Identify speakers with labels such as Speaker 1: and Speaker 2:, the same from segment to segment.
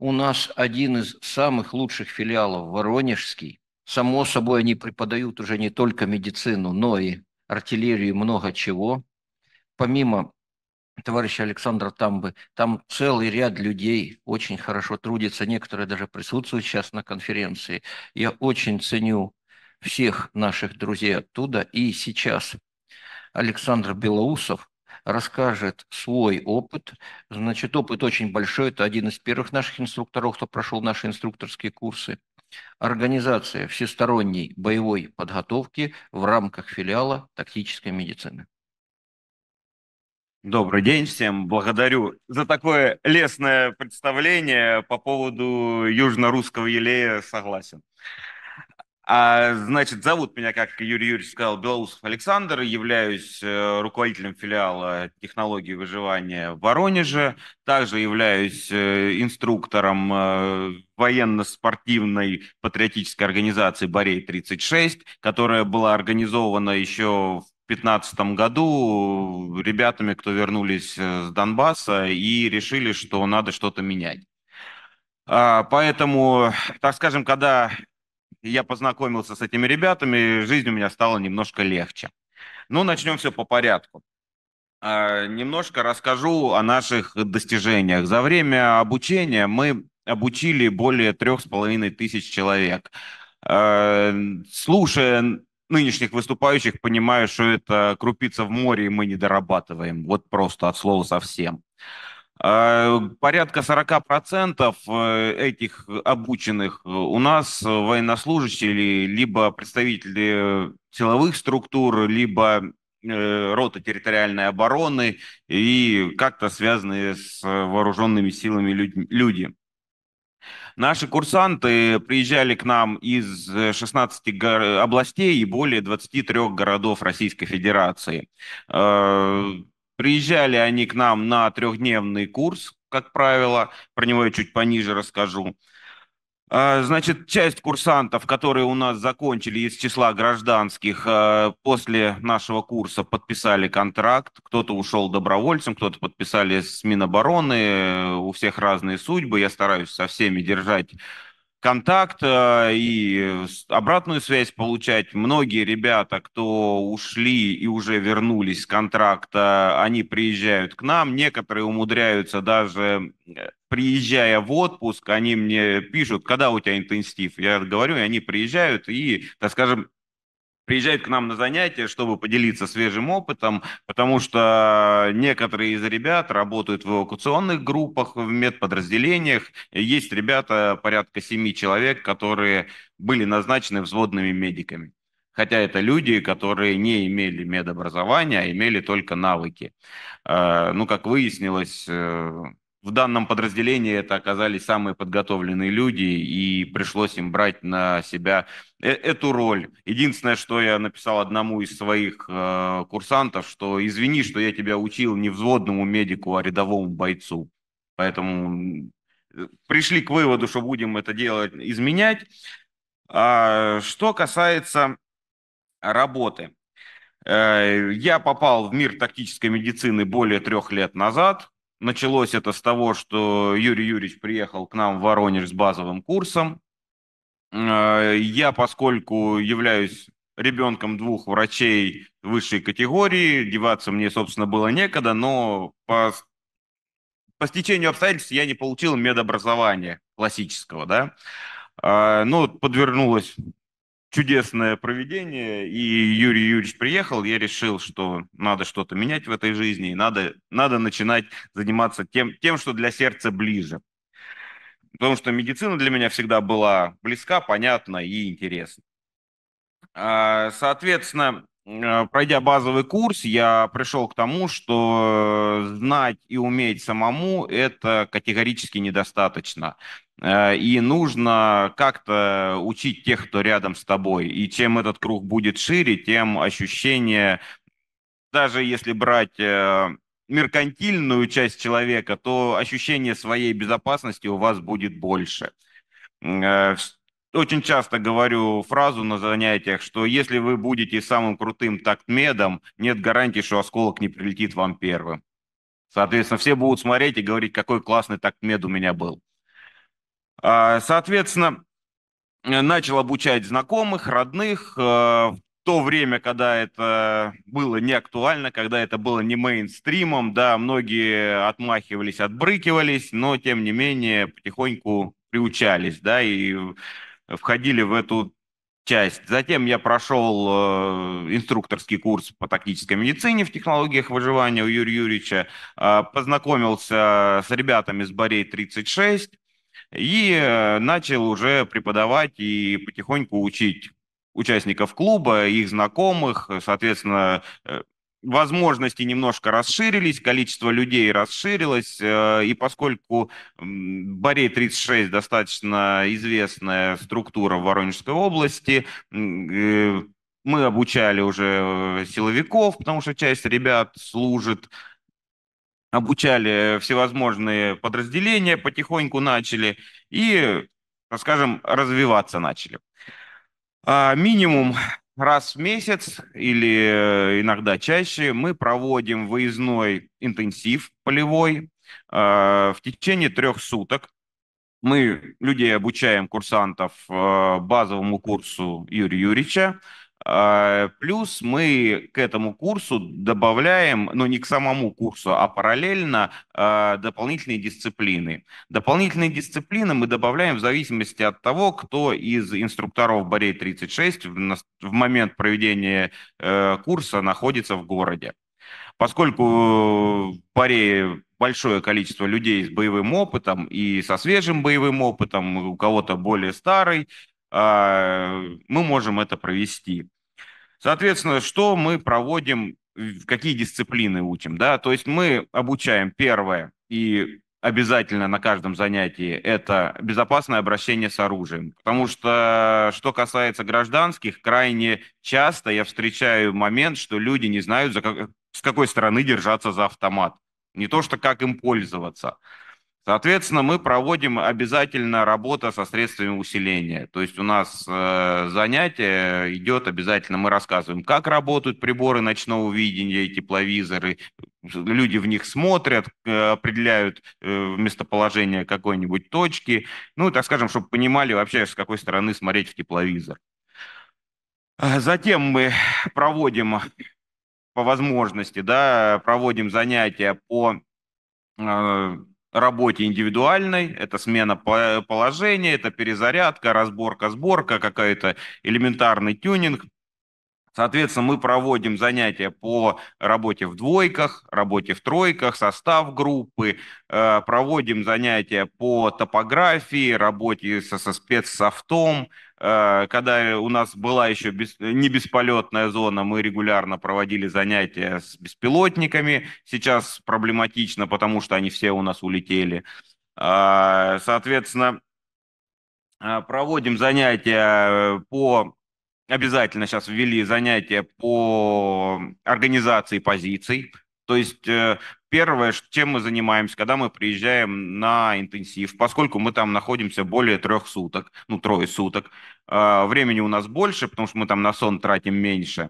Speaker 1: у нас один из самых лучших филиалов, Воронежский. Само собой, они преподают уже не только медицину, но и артиллерию и много чего. Помимо товарища Александра Тамбы, там целый ряд людей очень хорошо трудится, некоторые даже присутствуют сейчас на конференции. Я очень ценю всех наших друзей оттуда. И сейчас Александр Белоусов, расскажет свой опыт. Значит, опыт очень большой. Это один из первых наших инструкторов, кто прошел наши инструкторские курсы. Организация всесторонней боевой подготовки в рамках филиала тактической медицины. Добрый день всем. Благодарю за такое лестное представление
Speaker 2: по поводу южно-русского елея. Согласен. А, значит, зовут меня, как Юрий Юрьевич сказал, Белоусов Александр. Являюсь э, руководителем филиала технологии выживания в Воронеже. Также являюсь э, инструктором э, военно-спортивной патриотической организации «Борей-36», которая была организована еще в 2015 году ребятами, кто вернулись с Донбасса и решили, что надо что-то менять. А, поэтому, так скажем, когда я познакомился с этими ребятами, жизнь у меня стала немножко легче. Ну, начнем все по порядку. А, немножко расскажу о наших достижениях. За время обучения мы обучили более трех с половиной тысяч человек. А, слушая нынешних выступающих, понимаю, что это крупица в море, и мы не дорабатываем. Вот просто от слова совсем. А, порядка 40% э, этих обученных у нас э, военнослужащие, либо представители силовых структур, либо э, рота территориальной обороны и как-то связанные с вооруженными силами люди. Наши курсанты приезжали к нам из 16 областей и более 23 городов Российской Федерации. Приезжали они к нам на трехдневный курс, как правило. Про него я чуть пониже расскажу. А, значит, часть курсантов, которые у нас закончили из числа гражданских, э, после нашего курса подписали контракт. Кто-то ушел добровольцем, кто-то подписали с Минобороны. У всех разные судьбы. Я стараюсь со всеми держать контакт э, и обратную связь получать. Многие ребята, кто ушли и уже вернулись с контракта, они приезжают к нам. Некоторые умудряются даже э, приезжая в отпуск, они мне пишут, когда у тебя интенсив. Я говорю, и они приезжают и, так скажем, приезжают к нам на занятия, чтобы поделиться свежим опытом, потому что некоторые из ребят работают в эвакуационных группах, в медподразделениях. Есть ребята, порядка семи человек, которые были назначены взводными медиками. Хотя это люди, которые не имели медобразования, а имели только навыки. Э, ну, как выяснилось, э, в данном подразделении это оказались самые подготовленные люди, и пришлось им брать на себя э эту роль. Единственное, что я написал одному из своих э, курсантов, что извини, что я тебя учил не взводному медику, а рядовому бойцу. Поэтому пришли к выводу, что будем это делать, изменять. А, что касается работы. Э, я попал в мир тактической медицины более трех лет назад Началось это с того, что Юрий Юрьевич приехал к нам в Воронеж с базовым курсом. Э, я, поскольку являюсь ребенком двух врачей высшей категории, деваться мне, собственно, было некогда, но по, по стечению обстоятельств я не получил медобразования классического, да. Э, но ну, подвернулась чудесное проведение, и Юрий Юрьевич приехал, я решил, что надо что-то менять в этой жизни, и надо, надо начинать заниматься тем, тем, что для сердца ближе. Потому что медицина для меня всегда была близка, понятна и интересна. А, соответственно, Э, пройдя базовый курс, я пришел к тому, что э, знать и уметь самому это категорически недостаточно. Э, и нужно как-то учить тех, кто рядом с тобой. И чем этот круг будет шире, тем ощущение, даже если брать меркантильную часть человека, то ощущение своей безопасности у вас будет больше очень часто говорю фразу на занятиях, что если вы будете самым крутым тактмедом, нет гарантии, что осколок не прилетит вам первым. Соответственно, все будут смотреть и говорить, какой классный тактмед у меня был. А, соответственно, начал обучать знакомых, родных. Э, в то время, когда это было не актуально, когда это было не мейнстримом, да, многие отмахивались, отбрыкивались, но тем не менее потихоньку приучались, да, и входили в эту часть. Затем я прошел э, инструкторский курс по тактической медицине в технологиях выживания у Юрия Юрьевича, э, познакомился с ребятами с Борей 36 и э, начал уже преподавать и потихоньку учить участников клуба, их знакомых, соответственно, э, возможности немножко расширились, количество людей расширилось, э, и поскольку Борей-36 достаточно известная структура в Воронежской области, э, мы обучали уже э, силовиков, потому что часть ребят служит, обучали всевозможные подразделения, потихоньку начали и, так скажем, развиваться начали. А минимум раз в месяц или э, иногда чаще мы проводим выездной интенсив полевой э, в течение трех суток. Мы людей обучаем, курсантов, э, базовому курсу Юрия Юрьевича, а, плюс мы к этому курсу добавляем, ну не к самому курсу, а параллельно а, дополнительные дисциплины. Дополнительные дисциплины мы добавляем в зависимости от того, кто из инструкторов Борей 36 в момент проведения э, курса находится в городе. Поскольку в Борее большое количество людей с боевым опытом и со свежим боевым опытом, у кого-то более старый а, мы можем это провести. Соответственно, что мы проводим, какие дисциплины учим, да, то есть мы обучаем первое и обязательно на каждом занятии это безопасное обращение с оружием. Потому что, что касается гражданских, крайне часто я встречаю момент, что люди не знают, за как, с какой стороны держаться за автомат. Не то, что как им пользоваться. Соответственно, мы проводим обязательно работа со средствами усиления. То есть у нас э, занятие идет обязательно, мы рассказываем, как работают приборы ночного видения, и тепловизоры, люди в них смотрят, э, определяют э, местоположение какой-нибудь точки. Ну, так скажем, чтобы понимали вообще, с какой стороны смотреть в тепловизор. А затем мы проводим по возможности, да, проводим занятия по э, работе индивидуальной, это смена положения, это перезарядка, разборка, сборка, какая-то элементарный тюнинг, Соответственно, мы проводим занятия по работе в двойках, работе в тройках, состав группы, э, проводим занятия по топографии, работе со, со спецсофтом. Э, когда у нас была еще без, не бесполетная зона, мы регулярно проводили занятия с беспилотниками. Сейчас проблематично, потому что они все у нас улетели. Э, соответственно, проводим занятия по обязательно сейчас ввели занятия по организации позиций. То есть э, первое, чем мы занимаемся, когда мы приезжаем на интенсив, поскольку мы там находимся более трех суток, ну, трое суток, э, времени у нас больше, потому что мы там на сон тратим меньше,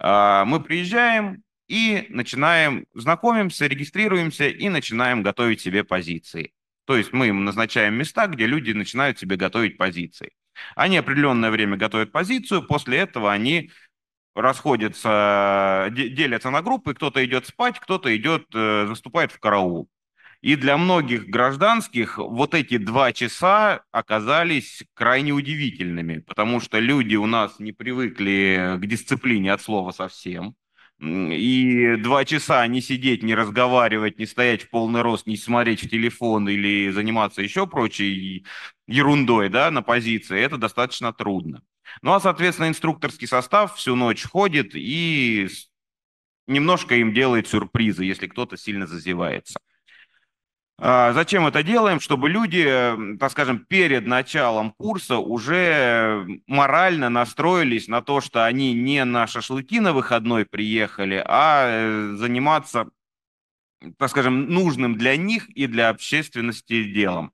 Speaker 2: э, мы приезжаем и начинаем, знакомимся, регистрируемся и начинаем готовить себе позиции. То есть мы им назначаем места, где люди начинают себе готовить позиции. Они определенное время готовят позицию, после этого они расходятся, делятся на группы, кто-то идет спать, кто-то идет, заступает э, в караул. И для многих гражданских вот эти два часа оказались крайне удивительными, потому что люди у нас не привыкли к дисциплине от слова совсем и два часа не сидеть, не разговаривать, не стоять в полный рост, не смотреть в телефон или заниматься еще прочей ерундой да, на позиции, это достаточно трудно. Ну а, соответственно, инструкторский состав всю ночь ходит и немножко им делает сюрпризы, если кто-то сильно зазевается. А, зачем это делаем? Чтобы люди, так скажем, перед началом курса уже морально настроились на то, что они не на шашлыки на выходной приехали, а э, заниматься, так скажем, нужным для них и для общественности делом.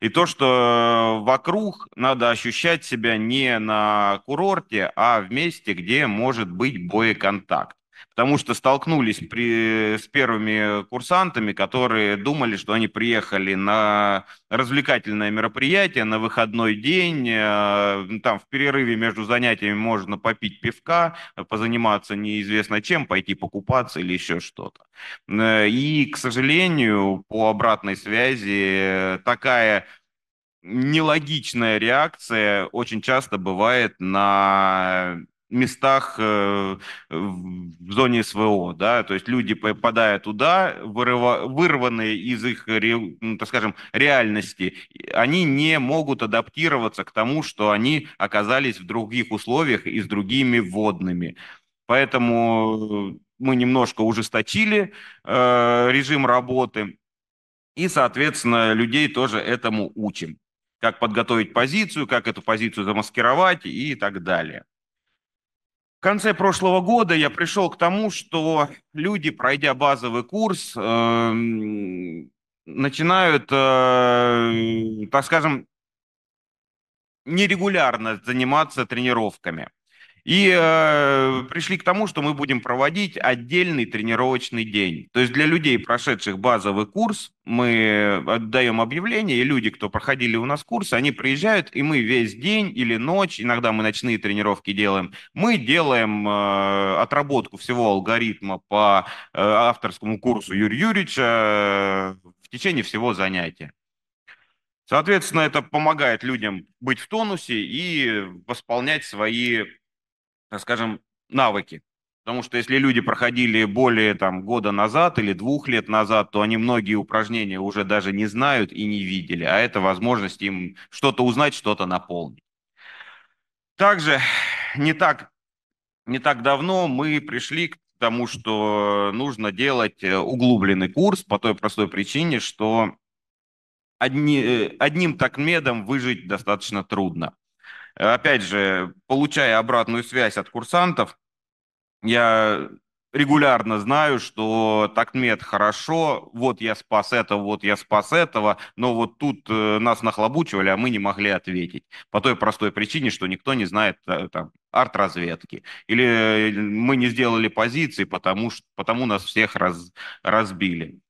Speaker 2: И то, что вокруг надо ощущать себя не на курорте, а в месте, где может быть боеконтакт потому что столкнулись при, с первыми курсантами, которые думали, что они приехали на развлекательное мероприятие, на выходной день, э, там в перерыве между занятиями можно попить пивка, позаниматься неизвестно чем, пойти покупаться или еще что-то. Э, и, к сожалению, по обратной связи э, такая нелогичная реакция очень часто бывает на местах э, в зоне СВО, да, то есть люди, попадая туда, вырванные из их, ну, так скажем, реальности, они не могут адаптироваться к тому, что они оказались в других условиях и с другими водными. Поэтому э, мы немножко ужесточили э, режим работы, и, соответственно, людей тоже этому учим. Как подготовить позицию, как эту позицию замаскировать и так далее. В конце прошлого года я пришел к тому, что люди, пройдя базовый курс, эм, начинают, э, так скажем, нерегулярно заниматься тренировками. И э, пришли к тому, что мы будем проводить отдельный тренировочный день. То есть для людей, прошедших базовый курс, мы отдаем объявление, и люди, кто проходили у нас курс, они приезжают, и мы весь день или ночь, иногда мы ночные тренировки делаем, мы делаем э, отработку всего алгоритма по э, авторскому курсу Юрия Юрьевича э, в течение всего занятия. Соответственно, это помогает людям быть в тонусе и восполнять свои так скажем, навыки. Потому что если люди проходили более там, года назад или двух лет назад, то они многие упражнения уже даже не знают и не видели, а это возможность им что-то узнать, что-то наполнить. Также не так, не так давно мы пришли к тому, что нужно делать э, углубленный курс по той простой причине, что одни, э, одним так медом выжить достаточно трудно опять же, получая обратную связь от курсантов, я регулярно знаю, что такмет хорошо, вот я спас этого, вот я спас этого, но вот тут э, нас нахлобучивали, а мы не могли ответить. По той простой причине, что никто не знает э, там, арт-разведки. Или э, мы не сделали позиции, потому, что, потому нас всех раз, разбили.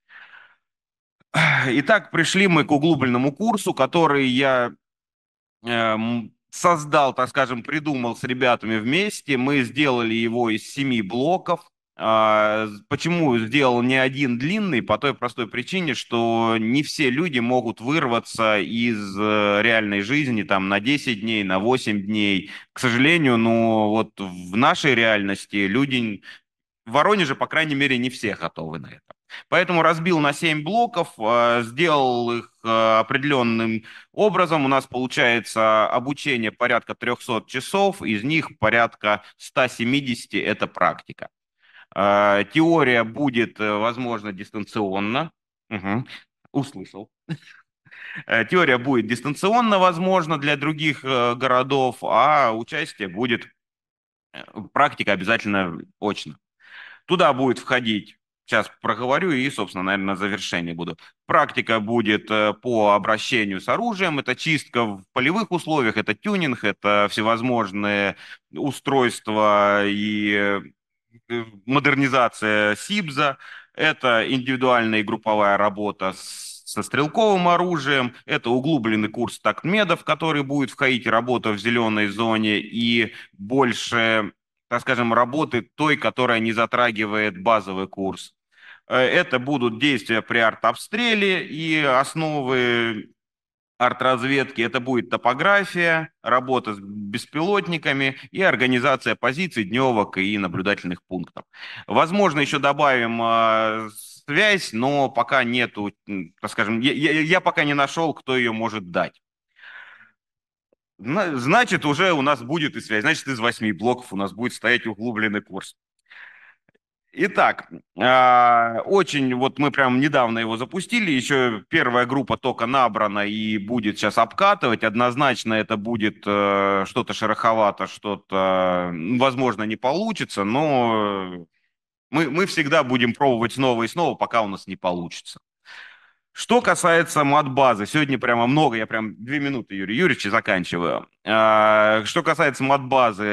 Speaker 2: Итак, пришли мы к углубленному курсу, который я эм, создал, так скажем, придумал с ребятами вместе. Мы сделали его из семи блоков. А, почему сделал не один длинный? По той простой причине, что не все люди могут вырваться из э, реальной жизни там, на 10 дней, на 8 дней. К сожалению, Но ну, вот в нашей реальности люди... В Воронеже, по крайней мере, не все готовы на это. Поэтому разбил на 7 блоков, а, сделал их а, определенным образом. У нас получается обучение порядка 300 часов, из них порядка 170 – это практика. А, теория будет, э, возможно, дистанционно. Угу. Услышал. Э, теория будет дистанционно, возможно, для других э, городов, а участие будет, практика обязательно очно. Туда будет входить сейчас проговорю и, собственно, наверное, на завершение буду. Практика будет э, по обращению с оружием. Это чистка в полевых условиях, это тюнинг, это всевозможные устройства и э, модернизация СИБЗа, это индивидуальная и групповая работа с со стрелковым оружием. Это углубленный курс тактмедов, который будет в Хаити работа в зеленой зоне и больше, так скажем, работы той, которая не затрагивает базовый курс. Э, это будут действия при артобстреле и основы артразведки. Это будет топография, работа с беспилотниками и организация позиций дневок и наблюдательных пунктов. Возможно, еще добавим э, связь, но пока нету, так скажем, я, я пока не нашел, кто ее может дать. Значит, уже у нас будет и связь. Значит, из восьми блоков у нас будет стоять углубленный курс. Итак, а, очень вот мы прям недавно его запустили, еще первая группа только набрана и будет сейчас обкатывать. Однозначно это будет э, что-то шероховато, что-то, возможно, не получится, но мы, мы всегда будем пробовать снова и снова, пока у нас не получится. Что касается мат-базы, сегодня прямо много, я прям две минуты, Юрий Юрьевич, и заканчиваю. А, что касается мат-базы,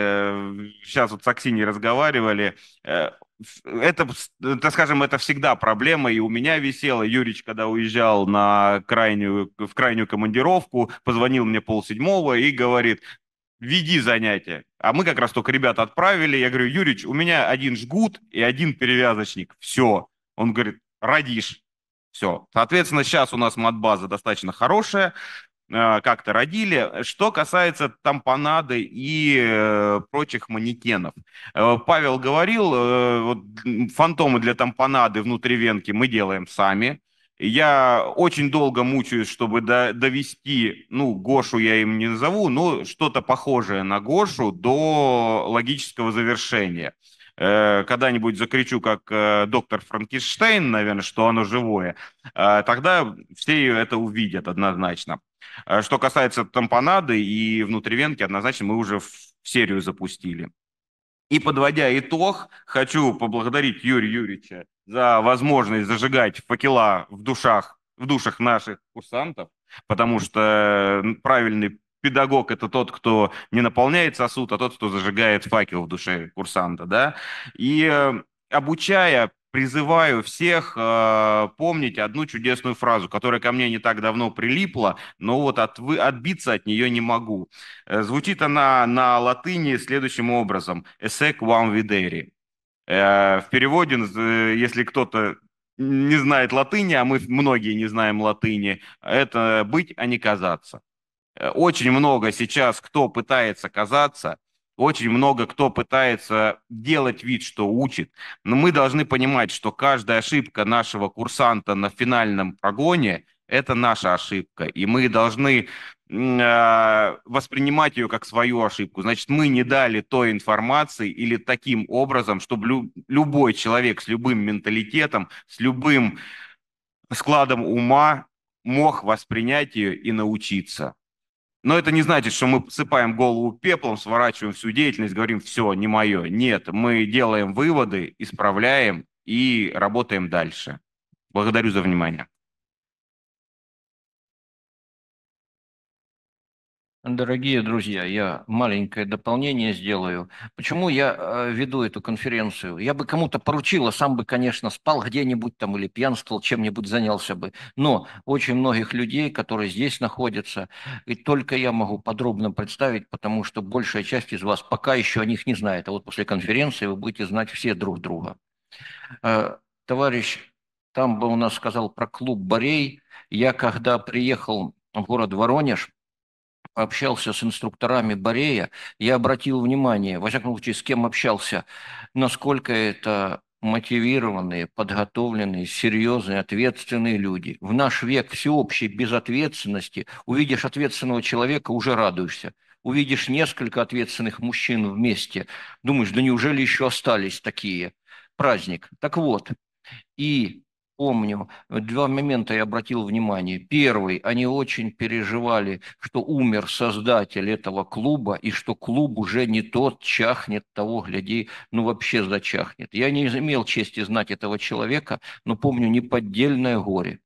Speaker 2: сейчас э, вот с Аксиней разговаривали, э, это, э, так скажем, это всегда проблема, и у меня висела. Юрич, когда уезжал на крайнюю, в крайнюю командировку, позвонил мне полседьмого и говорит, веди занятия. А мы как раз только ребят отправили. Я говорю, Юрич, у меня один жгут и один перевязочник. Все. Он говорит, родишь. Все. Соответственно, сейчас у нас матбаза достаточно хорошая. А, как-то родили. Что касается тампонады и э, прочих манекенов. Э, Павел говорил, э, вот, фантомы для тампонады внутри венки мы делаем сами. Я очень долго мучаюсь, чтобы до, довести, ну, Гошу я им не назову, но что-то похожее на Гошу до логического завершения – Э, когда-нибудь закричу, как э, доктор Франкенштейн, наверное, что оно живое, э, тогда все это увидят однозначно. Что касается тампонады и внутривенки, однозначно мы уже в серию запустили. И подводя итог, хочу поблагодарить Юрия Юрьевича за возможность зажигать факела в душах, в душах наших курсантов, потому что правильный педагог – это тот, кто не наполняет сосуд, а тот, кто зажигает факел в душе курсанта, да. И э, обучая, призываю всех э, помнить одну чудесную фразу, которая ко мне не так давно прилипла, но вот от, отбиться от нее не могу. Э, звучит она на латыни следующим образом esse quam видери». Э, в переводе, э, если кто-то не знает латыни, а мы многие не знаем латыни, это «быть, а не казаться». Э, очень много сейчас кто пытается казаться, очень много кто пытается делать вид, что учит. Но мы должны понимать, что каждая ошибка нашего курсанта на финальном прогоне – это наша ошибка. И мы должны э, воспринимать ее как свою ошибку. Значит, мы не дали той информации или таким образом, чтобы лю- любой человек с любым менталитетом, с любым складом ума мог воспринять ее и научиться. Но это не значит, что мы посыпаем голову пеплом, сворачиваем всю деятельность, говорим, все, не мое. Нет, мы делаем выводы, исправляем и работаем дальше. Благодарю за внимание.
Speaker 1: Дорогие друзья, я маленькое дополнение сделаю. Почему я э, веду эту конференцию? Я бы кому-то поручила, сам бы, конечно, спал где-нибудь там или пьянствовал, чем-нибудь занялся бы. Но очень многих людей, которые здесь находятся, и только я могу подробно представить, потому что большая часть из вас пока еще о них не знает. А вот после конференции вы будете знать все друг друга. Э, товарищ там бы у нас сказал про клуб Борей. Я когда приехал в город Воронеж, общался с инструкторами Борея, я обратил внимание, во всяком случае, с кем общался, насколько это мотивированные, подготовленные, серьезные, ответственные люди. В наш век всеобщей безответственности увидишь ответственного человека, уже радуешься. Увидишь несколько ответственных мужчин вместе, думаешь, да неужели еще остались такие? Праздник. Так вот, и помню, э, два момента я обратил внимание. Первый, они очень переживали, что умер создатель этого клуба, и что клуб уже не тот, чахнет того, гляди, ну вообще зачахнет. Я не имел чести знать этого человека, но помню неподдельное горе.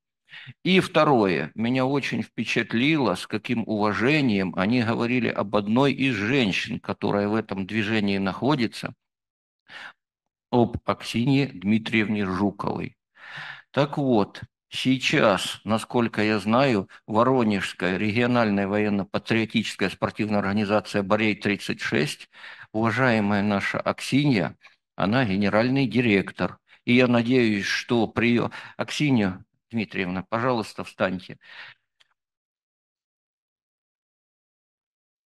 Speaker 1: И второе, меня очень впечатлило, с каким уважением они говорили об одной из женщин, которая в этом движении находится, об Аксине Дмитриевне Жуковой. Так вот, сейчас, насколько я знаю, Воронежская региональная военно-патриотическая спортивная организация «Борей-36», уважаемая наша Аксинья, она генеральный директор. И я надеюсь, что при... ее Аксинья Дмитриевна, пожалуйста, встаньте.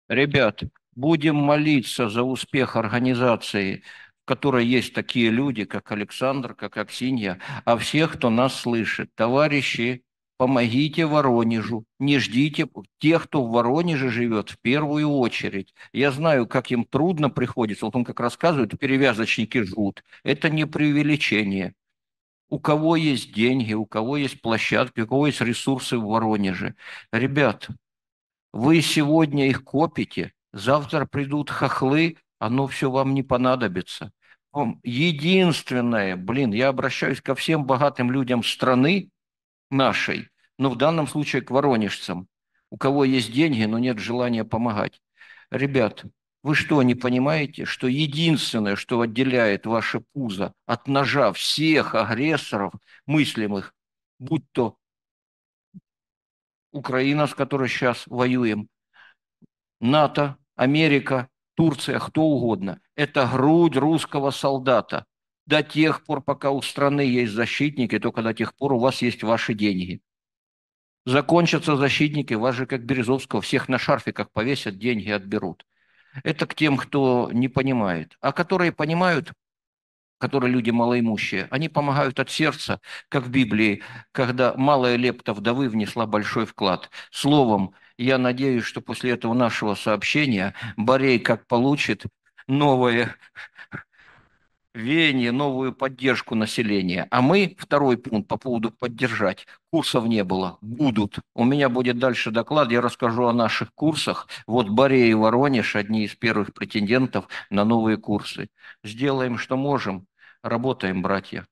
Speaker 1: Ребят, будем молиться за успех организации в которой есть такие люди, как Александр, как Аксинья, а всех, кто нас слышит. Товарищи, помогите Воронежу, не ждите тех, кто в Воронеже живет в первую очередь. Я знаю, как им трудно приходится, вот он как рассказывает, перевязочники жгут. Это не преувеличение. У кого есть деньги, у кого есть площадки, у кого есть ресурсы в Воронеже. Ребят, вы сегодня их копите, завтра придут хохлы, оно все вам не понадобится. Единственное, блин, я обращаюсь ко всем богатым людям страны нашей, но в данном случае к воронежцам, у кого есть деньги, но нет желания помогать. Ребят, вы что, не понимаете, что единственное, что отделяет ваше пузо от ножа всех агрессоров мыслимых, будь то Украина, с которой сейчас воюем, НАТО, Америка, Турция, кто угодно. Это грудь русского солдата. До тех пор, пока у страны есть защитники, только до тех пор у вас есть ваши деньги. Закончатся защитники, вас же, как Березовского, всех на шарфиках повесят, деньги отберут. Это к тем, кто не понимает. А которые понимают, которые люди малоимущие, они помогают от сердца, как в Библии, когда малая лепта вдовы внесла большой вклад. Словом, я надеюсь, что после этого нашего сообщения Борей как получит новое веяние, новую поддержку населения. А мы, второй пункт по поводу поддержать, курсов не было, будут. У меня будет дальше доклад, я расскажу о наших курсах. Вот Борей и Воронеж, одни из первых претендентов на новые курсы. Сделаем, что можем, работаем, братья.